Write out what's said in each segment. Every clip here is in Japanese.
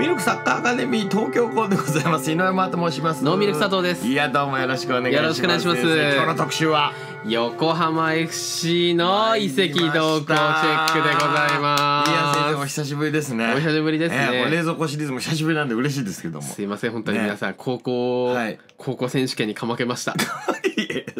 ミルクサッカーアカデミー東京校でございます井上真と申しますノーミルク佐藤ですいやどうもよろしくお願いしますよろしくお願いします今日の特集は横浜 FC の移籍動向チェックでございますいや先生お久しぶりですねお久しぶりですね、えー、冷蔵庫シリーズも久しぶりなんで嬉しいですけどもすいません本当に皆さん、ね、高校、はい、高校選手権にかまけました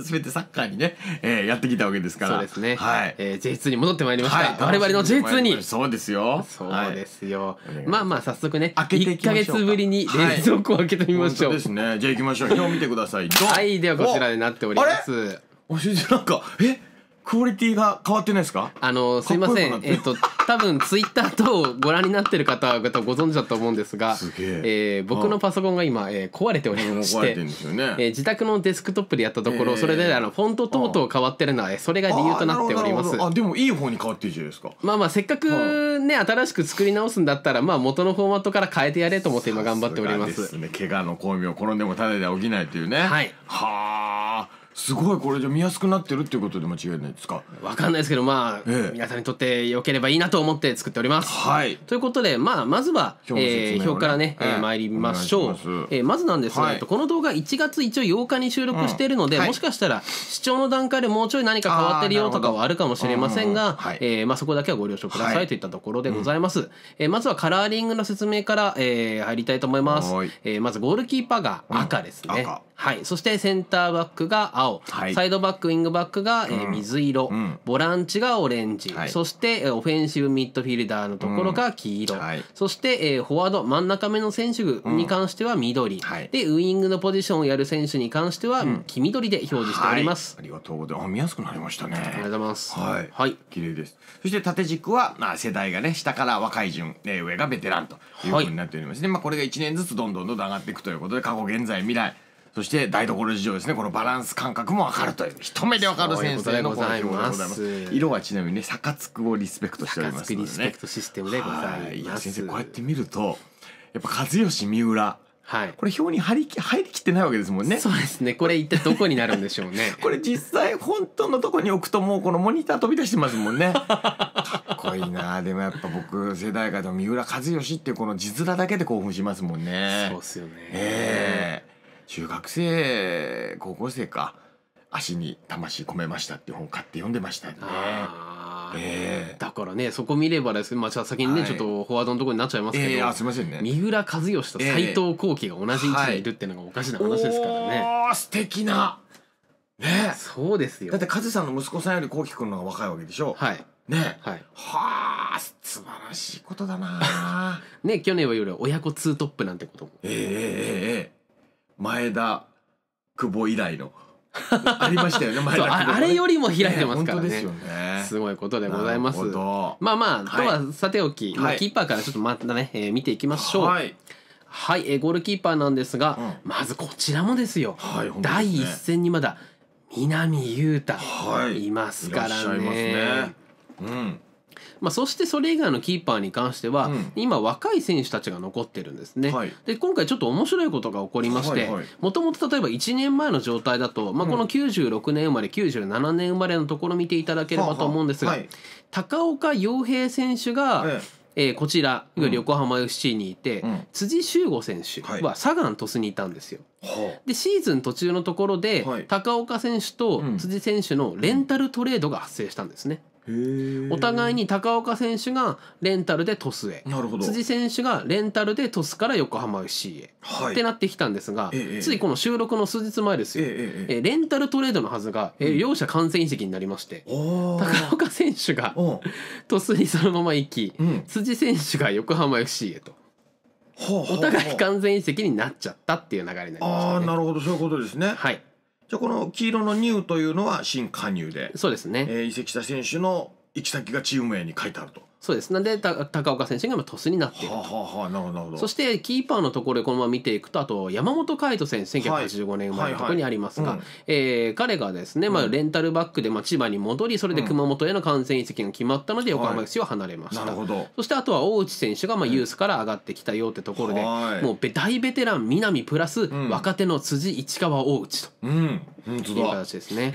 すべてサッカーにね、えー、やってきたわけですからそうですね、はいえー、J2 に戻ってまいりました、はい、我々の J2 にそうですよそうですよ、はい、まあまあ早速ねね開けていきましょうか月ぶりに冷蔵庫開けてみましょう、はい、ですねじゃあ行きましょう日見てくださいはいではこちらになっておりますあれお主人なんかえクオリティが変わってないですかあのすいませんえっ、ー、と多分ツイッターとご覧になってる方はご存知だと思うんですがすえ、えー、僕のパソコンが今、えー、壊れておりましてて、ね、えー、自宅のデスクトップでやったところ、えー、それであのフォント等々変わってるのはそれが理由となっておりますああでもいい方に変わってるじゃないですかまあまあせっかくね新しく作り直すんだったらまあ元のフォーマットから変えてやれと思って今頑張っておりますす、ね、怪我の巧妙転んでもただで起きないというねはいはあすごいこれじゃ見やすくなってるっていうことで間違いないですかわかんないですけどまあ、ええ、皆さんにとって良ければいいなと思って作っております。はい、ということで、まあ、まずは表、ねえー、表からね、えー、参りましょうまえー、まずなんですが、はい、この動画1月一応8日に収録しているので、うんはい、もしかしたら視聴の段階でもうちょい何か変わってるよとかはあるかもしれませんが、うん、えー、まあ、そこだけはご了承くださいといったところでございます、はいうん、えー、まずはカラーリングの説明から、えー、入りたいと思います、えー、まずゴールキーパーが赤ですね、はい、そしてセンターバックが青、はい、サイドバックウィングバックが、え水色、うん、ボランチがオレンジ、はい、そしてオフェンシブミッドフィルダーのところが黄色、うんはい、そして、えフォワード真ん中目の選手に関しては緑、でウイングのポジションをやる選手に関しては黄緑で表示しております、ありがとうございます見やすくなりましたねありがとうございますはい、はい、綺麗ですそして縦軸は、まあ、世代がね下から若い順、え上がベテランというふうになっておりますね、まあ、これが1年ずつどんどんどんどん上がっていくということで過去現在未来そして台所事情ですねこのバランス感覚も分かるという一目で分かる先生のこのでございます色はちなみにね「サカツク」をリスペクトしておりますのでね「リスペクトシステム」でございますいや先生こうやって見るとやっぱ和義三浦はい、これ表に入りき入りきってないわけですもんね。そうですね。これ一体どこになるんでしょうね。これ実際本当のとこに置くともうこのモニター飛び出してますもんね。かっこいいな。でもやっぱ僕世代間でも三浦和義ってこの字面だけで興奮しますもんね。そうっすよね。ええー中学生高校生か足に魂込めましたって本を買って読んでましたね。えー、だからねそこ見ればですまあ、先にね、はい、ちょっとフォワードのところになっちゃいますけど、えー、すませんね三浦和義と斎藤幸喜が同じ位置にいるっていうのがおかしな話ですからね。えーはい、素敵なね、そうですよだってカズさんの息子さんより幸輝くんの方が若いわけでしょはいねはいはあ素晴らしいことだな ね去年はより親子ツートップなんてこともええええええ前田久保以来のありましたよね 前田久保、あれよりも開いてますからね、ねね、すごいことでございますまあまあ、はい、とはさておき、キーパーからちょっとまたね、えー、見ていきましょう、はいはい、えゴールキーパーなんですが、うん、まずこちらもですよ、はい、第一戦にまだ南雄太いますからね。はい、いねうん、まあ、そしてそれ以外のキーパーに関しては、うん、今若い選手たちが残ってるんですね、はい、で今回ちょっと面白いことが起こりましてもともと例えば1年前の状態だと、まあ、この96年生まれ、うん、97年生まれのところ見ていただければと思うんですが、はははい、高岡洋平選手が、えええー、こちら、横浜 FC にいて、うん、辻修吾選手は佐賀の鳥栖にいたんですよ。はで、シーズン途中のところで、はい、高岡選手と辻選手のレンタルトレードが発生したんですね。うんお互いに高岡選手がレンタルで鳥栖へ辻選手がレンタルで鳥栖から横浜 FC へ、はい、ってなってきたんですが、えついこの収録の数日前ですよ、ええレンタルトレードのはずが、え両者完全移籍になりまして、うん、高岡選手が鳥栖にそのまま行き、うん、辻選手が横浜 FC へと。お互い完全移籍になっちゃったっていう流れになりました、ね、ああなるほどそういうことですね。はい。じゃこの黄色のニューというのは新加入でそうですね、えー、移籍した選手の行き先がチーム名に書いてあるとそうですなんで高岡選手が今鳥栖になっているそしてキーパーのところでこのまま見ていくとあと山本海斗選手1985年生まれのところにありますが、え彼がですね、まあ、レンタルバックで、まあ、千葉に戻りそれで熊本への完全移籍が決まったので横浜 FC を離れました、なるほどそしてあとは大内選手がまあユースから上がってきたよってところで、はい、もう大ベテラン南プラス、若手の辻市川大内と、うん、いう形ですね。へ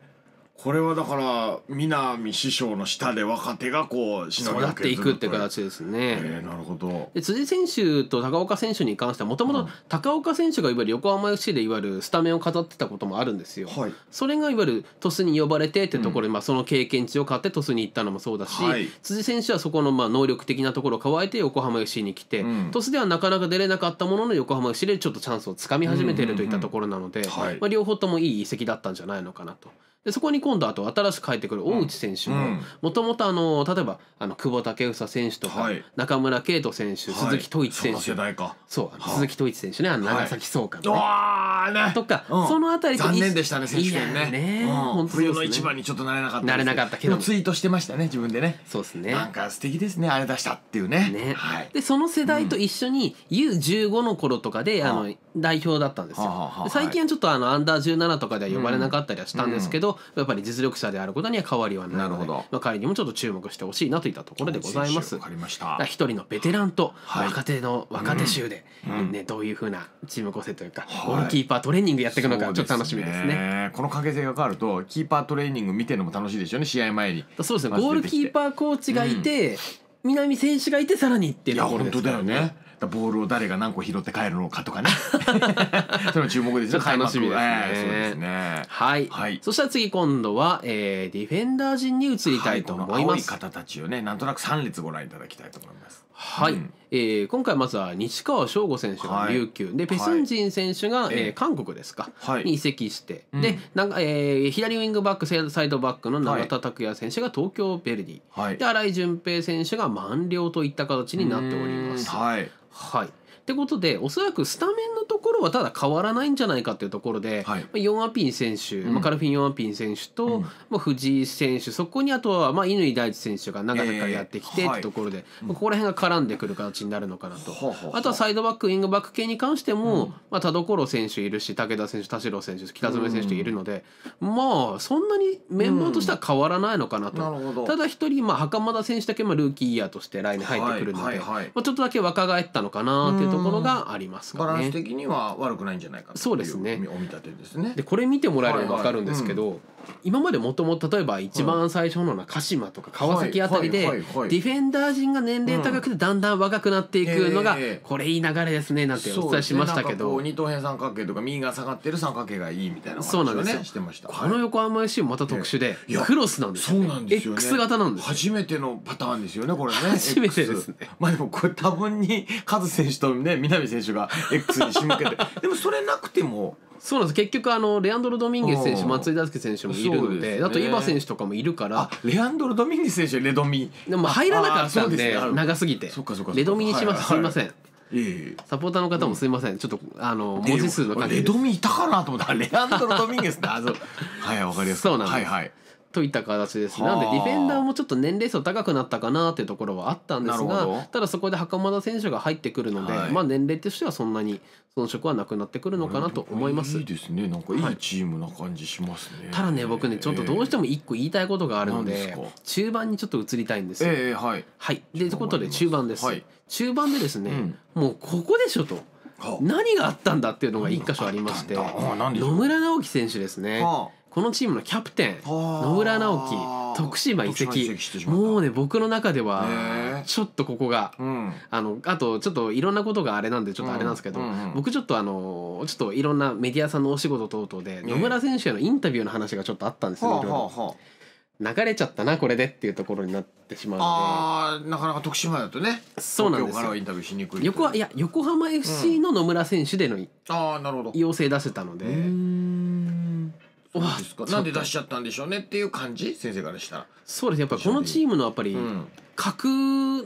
え。これはだから南師匠の下で若手がこうしのぎ育っていくって形ですね。えー、なるほどで辻選手と高岡選手に関してはもともと高岡選手がいわゆる横浜 FC でいわゆるスタメンを飾ってたこともあるんですよ。はい、それがいわゆる鳥栖に呼ばれてってところで、うん、まあ、その経験値を買って鳥栖に行ったのもそうだし、はい、辻選手はそこのまあ能力的なところを加えて横浜 FC に来て、うん、鳥栖ではなかなか出れなかったものの横浜 FC でちょっとチャンスをつかみ始めているといったところなので、まあ、両方ともいい移籍だったんじゃないのかなと。でそこに今度あと新しく帰ってくる大内選手ももともと例えばあの久保建英選手とか、はい、中村敬斗選手、はい、鈴木統一選手そう、鈴木統一選手ねあの長崎総監、ね、はい、ね、とか、うん、そのあたり残念でしたね選手権ねね、うん、本当冬の一番にちょっとなれなかったなれなかったけどツイートしてましたね自分でねそうですねなんか素敵ですねあれ出したっていうねね、はい、でその世代と一緒に U15 の頃とかで、うん、あの代表だったんですよ、はあはあ、最近はちょっとあのアンダー17とかでは呼ばれなかったりはしたんですけど、やっぱり実力者であることには変わりはないなるほど、まあ、彼にもちょっと注目してほしいなといったところでございます一人のベテランと若手の、若手集で、ね、どういうふうなチーム構成というか、ゴールキーパートレーニングやっていくのかちょっと楽しみですねこの関係性が変わるとキーパートレーニング見てるのも楽しいでしょうね試合前にそうですねゴールキーパーコーチがいて、南選手がいてさらにっていうところですね。ボールを誰が何個拾って帰るのかとかね それ注目ですね楽しみですね、えー、すねはい、はい、そしたら次今度は、えー、ディフェンダー陣に移りたいと思います、はい、方たちをねなんとなく三列ご覧いただきたいと思いますはい、うん、えー、今回まずは西川翔吾選手が琉球、はい、でペスンジン選手が、はい、えー、韓国ですか、はい、に移籍して、うん、でなえー、左ウィングバックサイドバックの永田拓也選手が東京ヴェルディ、はい、で新井淳平選手が満了といった形になっております。はい、はいってことでおそらくスタメンのところはただ変わらないんじゃないかというところで、はいまあ、ヨン・アピン選手、うん、まあ、カルフィン・ヨン・アピン選手と、うん、まあ、藤井選手そこにあとは乾、まあ、大地選手が長々からやってきてというところで、えーはい、ここら辺が絡んでくる形になるのかなと、うん、あとはサイドバックウイングバック系に関しても、まあ、田所選手いるし武田選手田代選手北園選手いるので、まあそんなにメンバーとしては変わらないのかなと、ただ一人、まあ、袴田選手だけ、まあ、ルーキーイヤーとして来年入ってくるので、まあ、ちょっとだけ若返ったのかなというところがありますかね。バランス的には悪くないんじゃないかというそうですねお見立てですね。でこれ見てもらえれば分かるんですけど、今までもともと例えば一番最初のな鹿島とか川崎あたりでははいいディフェンダー陣が年齢高くてだんだん若くなっていくのがこれいい流れですねなんてお伝えしましたけど、二等辺三角形とか右が下がってる三角形がいいみたいなそうなんですしてましたこの横浜 FC もまた特殊でクロスなんですよ、ね、そうなんですよ、ね、X 型なんです初めてのパターンですよねこれね 初めてですねまあでもこれ多分にカズ選手とで南選手が X に仕向けて でもそれなくてもそうなんです結局あのレアンドロ・ドミンゲス選手松井大輔選手もいるので、ね、あと伊庭選手とかもいるからレアンドロ・ドミンゲス選手レドミでも入らなかったんで、ね、長すぎてレドミにしますすいません、はいサポーターの方もすいません、ちょっとあの文字数の関係レドミいたかなと思ったらレアンドロ・ドミンゲスだて はいわかりやすいそうなんです、はいはい、といった形です、ね、なんでディフェンダーもちょっと年齢層高くなったかなっていうところはあったんですがただそこで袴田選手が入ってくるので、はい、まあ年齢としてはそんなに遜色はなくなってくるのかなと思いますいいですねなんかいいチームな感じしますね、はい、ただね僕ねちょっとどうしても一個言いたいことがあるので中盤にちょっと移りたいんですええー、はい、はい、でということで中盤です、中盤でですね、うん、もうここでしょと。何があったんだっていうのが一箇所ありまして野村直樹選手ですね、はあこのチームのキャプテン野村直樹徳島移籍もうね僕の中ではちょっとここが、うん、あのあとちょっといろんなことがあれなんでちょっとあれなんですけど、うんうんうん、僕ちょっとあのちょっといろんなメディアさんのお仕事等々で野村選手へのインタビューの話がちょっとあったんですよ、ね、は流れちゃったなこれでっていうところになってしまうのであなかなか徳島だとねそうなんですよインタビューしにくい横いや横浜 FC の野村選手での、うん、あなるほど要請出せたので。でなんで出しちゃったんでしょうねっていう感じ先生からしたらそうですやっぱこのチームのやっぱり格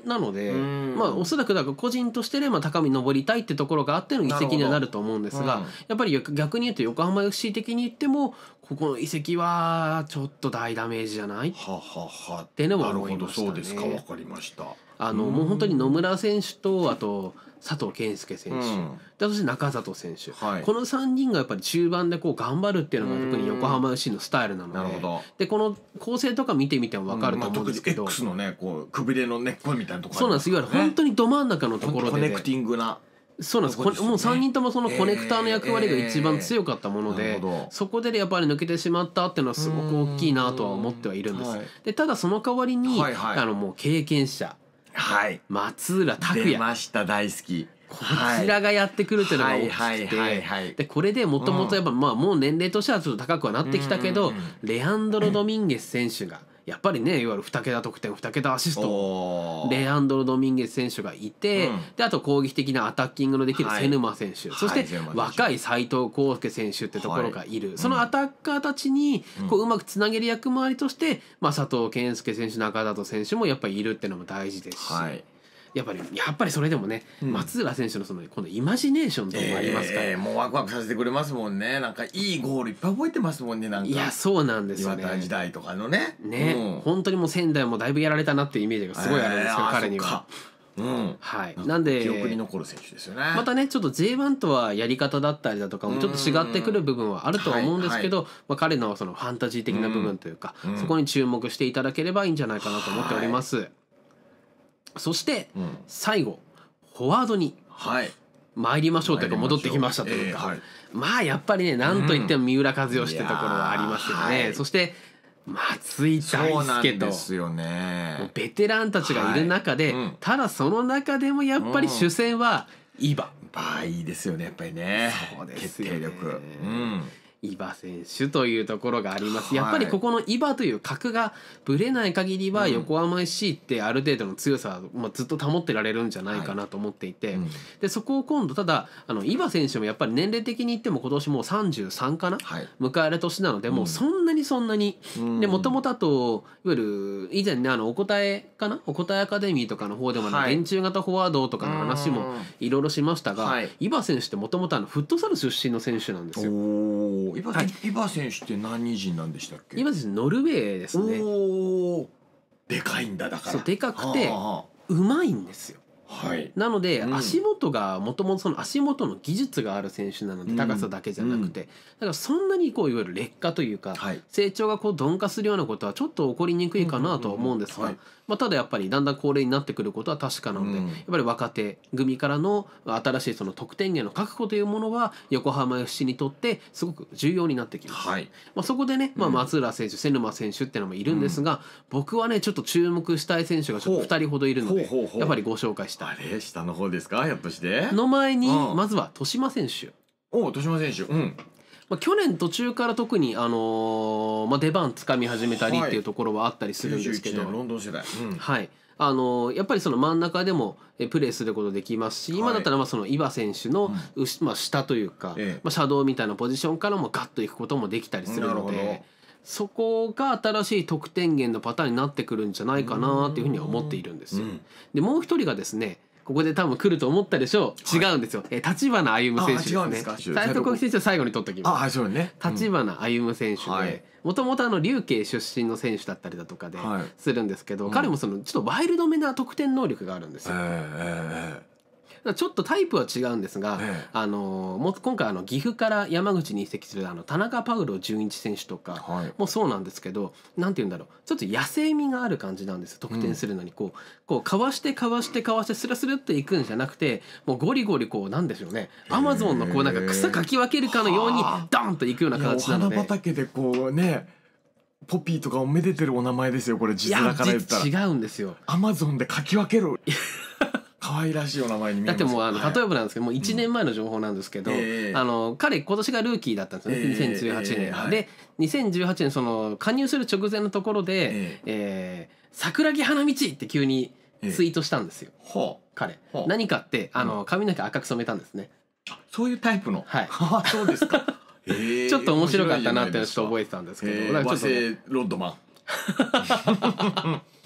なので、うん、まあおそらくだから個人としてで、まあ、高み上りたいってところがあっての移籍にはなると思うんですが、うん、やっぱり逆に言うと横浜 FC 的に言ってもここの移籍はちょっと大ダメージじゃないはははっていうのも思いましたね。なるほどそうですか分かりましたあの、うん、もう本当に野村選手とあと佐藤健介選手、うん、そして中里選手、はい、この3人がやっぱり中盤でこう頑張るっていうのが特に横浜 FC のスタイルなのででこの構成とか見てみても分かると思うんですけど、まあ、のねこうくびれの根っこみたいなところ、ね、そうなんですいわゆる本当にど真ん中のところで、コネクティングなそうなんです、ね、もう3人ともそのコネクターの役割が一番強かったもので、えー、そこでやっぱり抜けてしまったっていうのはすごく大きいなとは思ってはいるんです。でただその代わりに、はいはい、あのもう経験者はい松浦拓出也ました大好きこちらがやってくるっていうのが大いきくはいはいはいはていでこれでもともとやっぱ、まあもう年齢としてはちょっと高くはなってきたけど、うんうんうんレアンドロ・ドミンゲス選手がやっぱりねいわゆる2桁得点2桁アシストレアンドロ・ドミンゲス選手がいて、うん、であと攻撃的なアタッキングのできる瀬沼選手、はい、そして若い斎藤康介選手ってところがいる、はい、そのアタッカーたちにこううまくつなげる役回りとして、まあ、佐藤健介選手中里選手もやっぱりいるっていうのも大事ですし。はいやっぱりやっぱりそれでもね、松浦選手のそのこのイマジネーションとかもありますから、えー、もうワクワクさせてくれますもんねなんかいいゴールいっぱい覚えてますもんねなんかいやそうなんですよね時代とかのねね、うん、本当にもう仙台もだいぶやられたなっていうイメージがすごいあるんですよ、えー、彼には。うん、はい、なんで記憶に残る選手ですよねまたねちょっと J1 とはやり方だったりだとかもちょっと違ってくる部分はあるとは思うんですけど、まあ、彼のそのファンタジー的な部分というか、そこに注目していただければいいんじゃないかなと思っております。はいそして最後、フォワードに参りましょうというか戻ってきましたというか、まあやっぱりね何といっても三浦知良ってところはありますよね。そして松井大輔とですよ、ね、ベテランたちがいる中で、ただその中でもやっぱり主戦は伊バ。バいいですよねやっぱりね。そうですね。決定力。うん伊庭選手というところがあります、はい、やっぱりここの伊庭という格がぶれない限りは横浜 SC ってある程度の強さを、まあ、ずっと保ってられるんじゃないかなと思っていて、はいうん、でそこを今度ただあの伊庭選手もやっぱり年齢的に言っても今年もう33かな、はい、迎える年なのでもうそんなにそんなに、うん、でもともとあといわゆる以前ねあのお答えかなお答えアカデミーとかの方でも連中型フォワードとかの話もいろいろしましたが伊庭、選手ってもともとフットサル出身の選手なんですよ。おイバ、はい、イバ選手って何人なんでしたっけ？今バ選ノルウェーですね。おでかいんだだから。でかくてうまいんですよ。はい、なので、足元がもともとその足元の技術がある選手なので高さだけじゃなくて、だからそんなにこういわゆる劣化というか、成長がこう鈍化するようなことはちょっと起こりにくいかなと思うんですが、まあ、ただやっぱりだんだん高齢になってくることは確かなので、うん、やっぱり若手組からの新しいその得点源の確保というものは横浜 FC にとってすごく重要になってきます。はい、まあ、そこでね、まあ、松浦選手、瀬沼選手っていうのもいるんですが、僕はねちょっと注目したい選手がちょっと2人ほどいるのでやっぱりご紹介したあれ下の方ですかやっとしての前にまずは豊島選手。お豊島選手、うん、まあ、去年途中から特に、あのまあ、出番つかみ始めたりっていうところはあったりするんですけど、はい、ロンドン世代、うん、はいあのやっぱりその真ん中でもプレーすることできますし、はい、今だったらまあその岩選手の、うん、まあ、下というか、ええ、まあ、シャドウみたいなポジションからもガッといくこともできたりするので。そこが新しい得点源のパターンになってくるんじゃないかなというふうには思っているんですよ。うん、でもう一人がですねここで多分来ると思ったでしょう、違うんですよえ、立花、歩夢選手ですね斎藤浩選手は最後に取っときますあ、そね。立花歩夢選手でもともとあの琉球出身の選手だったりだとかでするんですけど、はい、彼もそのちょっとワイルドめな得点能力があるんですよ。えーえーちょっとタイプは違うんですが、ええ、あのも今回あの岐阜から山口に移籍するあの田中パウロ純一選手とかもそうなんですけど、はい、なんて言うんだろうちょっと野生味がある感じなんです得点するのにこううん、こうかわしてかわしてかわしてスラスルっていくんじゃなくてもうゴリゴリこうなんでしょうねアマゾンのこうなんか草かき分けるかのようにドンといくような形なので。花畑でこうねポピーとかおめでてるお名前ですよこれ実話から言ったら違うんですよアマゾンで書き分ける愛らしいお名前にだってもうあの例えばなんですけど、もう1年前の情報なんですけど、あの彼今年がルーキーだったんですね、2018年、で2018年その加入する直前のところで「ええ桜木花道」って急にツイートしたんですよ、彼、何かってあの髪の毛赤く染めたんですねそういうタイプのはい そうですか ちょっと面白かったなってちょっと覚えてたんですけど、和製ロッドマン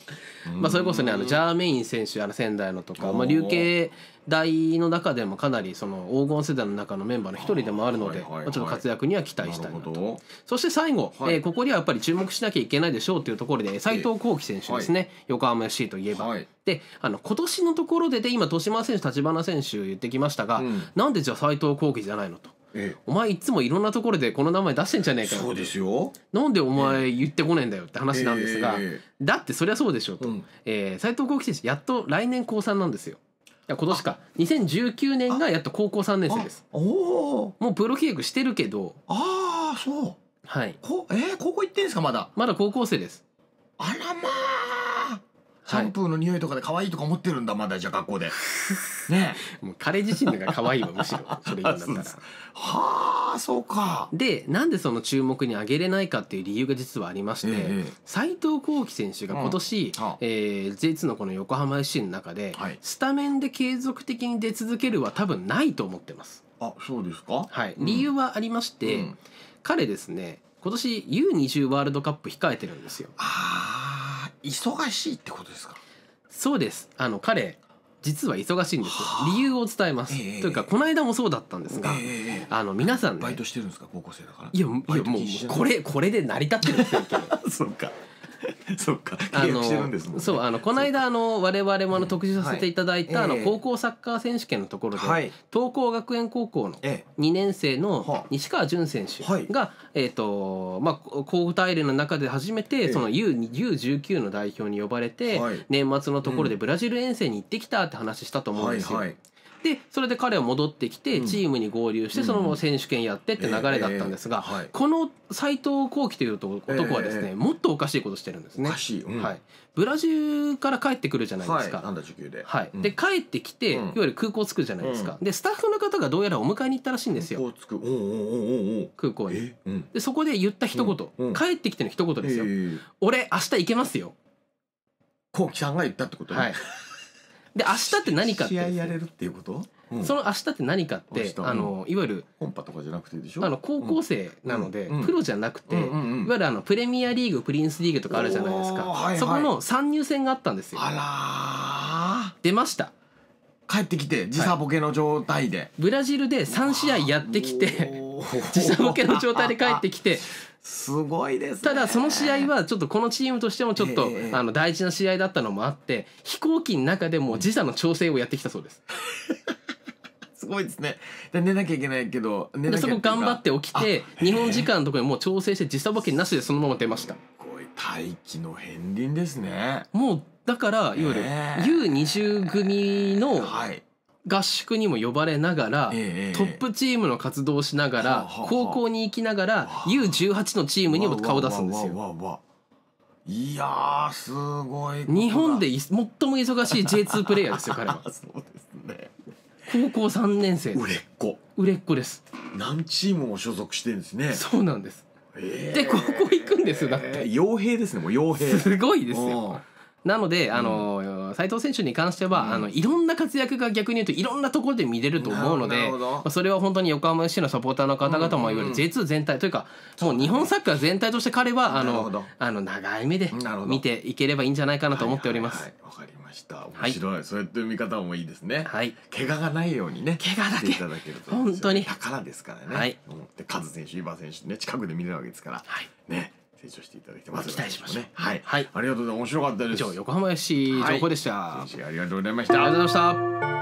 まあ、それこそねあのジャーメイン選手あの仙台のとか、まあ、琉球大の中でもかなりその黄金世代の中のメンバーの一人でもあるので、まあ、ちょっと活躍には期待したいなとそして最後、はえここにはやっぱり注目しなきゃいけないでしょうというところで斎藤幸輝選手ですね、横浜 FC といえば。であの今年のところでで今豊島選手橘選手言ってきましたが、うなんでじゃあ斎藤幸輝じゃないのと。ええ、お前いつもいろんなところでこの名前出してんじゃねえかそうですよなんでお前言ってこねえんだよって話なんですが、え、だってそりゃそうでしょうと、うん、えー、斉藤幸喜選手やっと来年高3なんですよ今年か2019年がやっと高校3年生ですおもうプロ契約してるけどああそうはいこえー、高校行ってんですかまだまだ高校生ですあらまあシャンプーの匂いとかで可愛いとか思ってるんだまだじゃあ学校で ねもう彼自身が可愛いわむしろそれ言うんだったら はあそうかでなんでその注目に挙げれないかっていう理由が実はありまして斎、えー、藤幸輝選手が今年、うん、えー、J2 のこの横浜 FC の中で、はい、スタメンで継続的に出続けるは多分ないと思ってますあそうですか、はい、理由はありまして、うん、彼ですね今年 U20 ワールドカップ控えてるんですよ。あ忙しいってことですかそうですあの彼実は忙しいんです理由を伝えます、ええというかこの間もそうだったんですが、ええあの皆さんねバイトしてるんですか高校生だからいやいやもうこれこれで成り立ってるんですよそうか そうかあのそうあのこの間あの我々もあの特集させていただいた、あの高校サッカー選手権のところで、東光学園高校の2年生の西川潤選手が、えっ、とまあ高校大連の中で初めてそのゆ U19 の代表に呼ばれて、年末のところでブラジル遠征に行ってきたって話したと思うんですよ。でそれで彼は戻ってきてチームに合流して、そのまま選手権やってって流れだったんですが、この斎藤幸輝という男はですね、もっとおかしいことしてるんですね。はい、ブラジルから帰ってくるじゃないですか。はい、で帰ってきて、いわゆる空港着くじゃないですか。でスタッフの方がどうやらお迎えに行ったらしいんですよ。空港に。でそこで言った一言、帰ってきての一言ですよ。俺明日行けますよ。幸輝さんが言ったってこと、はいで明日って何かって、試合やれるっていうこと、うんその明日って何かって明日あのいわゆる本ンとかじゃなくてでしょあの高校生なので、うんプロじゃなくて、うんうんうんいわゆるあのプレミアリーグプリンスリーグとかあるじゃないですか、はいはいそこの参入戦があったんですよあ出ました帰ってきて時差ボケの状態で、ブラジルで3試合やってきて 時差ボケの状態で帰ってきてすごいです、ね、ただその試合はちょっとこのチームとしてもちょっと、えー、あの大事な試合だったのもあって飛行機の中でも時差の調整をやってきたそうです。すごいですね。で寝なきゃいけないけど、寝なきゃいいけなそこ頑張って起きて、日本時間のところにもう調整して時差ボケなしでそのまま出ました。すごい大気の片鱗ですね。もうだからいわゆる U20 組の、はい。合宿にも呼ばれながら、えトップチームの活動をしながら、え高校に行きながら U18 のチームにも顔を出すんですよ。いやすごい日本で最も忙しい J2 プレーヤーですよ彼は そうですね高校3年生売れっ子売れっ子です何チームも所属してるんですねそうなんです、えー、で高校行くんですよだって傭兵ですねもう傭兵すごいですよなので、あの斉藤選手に関しては、あのいろんな活躍が逆に言うといろんなところで見れると思うので、まあ、それは本当に横浜市のサポーターの方々もいわゆる J2 全体というかもう日本サッカー全体として彼はあのあの長い目で見ていければいいんじゃないかなと思っております。わ、かりました面白い、そうやって見方もいいですね。はい、怪我がないようにね怪我だけいただけると本当に宝ですからね。はい、カズ選手、イバ選手ね近くで見れるわけですから、はい、ね。成長していただきます、ね、期待しましょう、はい、はい、ありがとうございます面白かったです以上横浜 FC 情報でした、はい、ありがとうございましたありがとうございました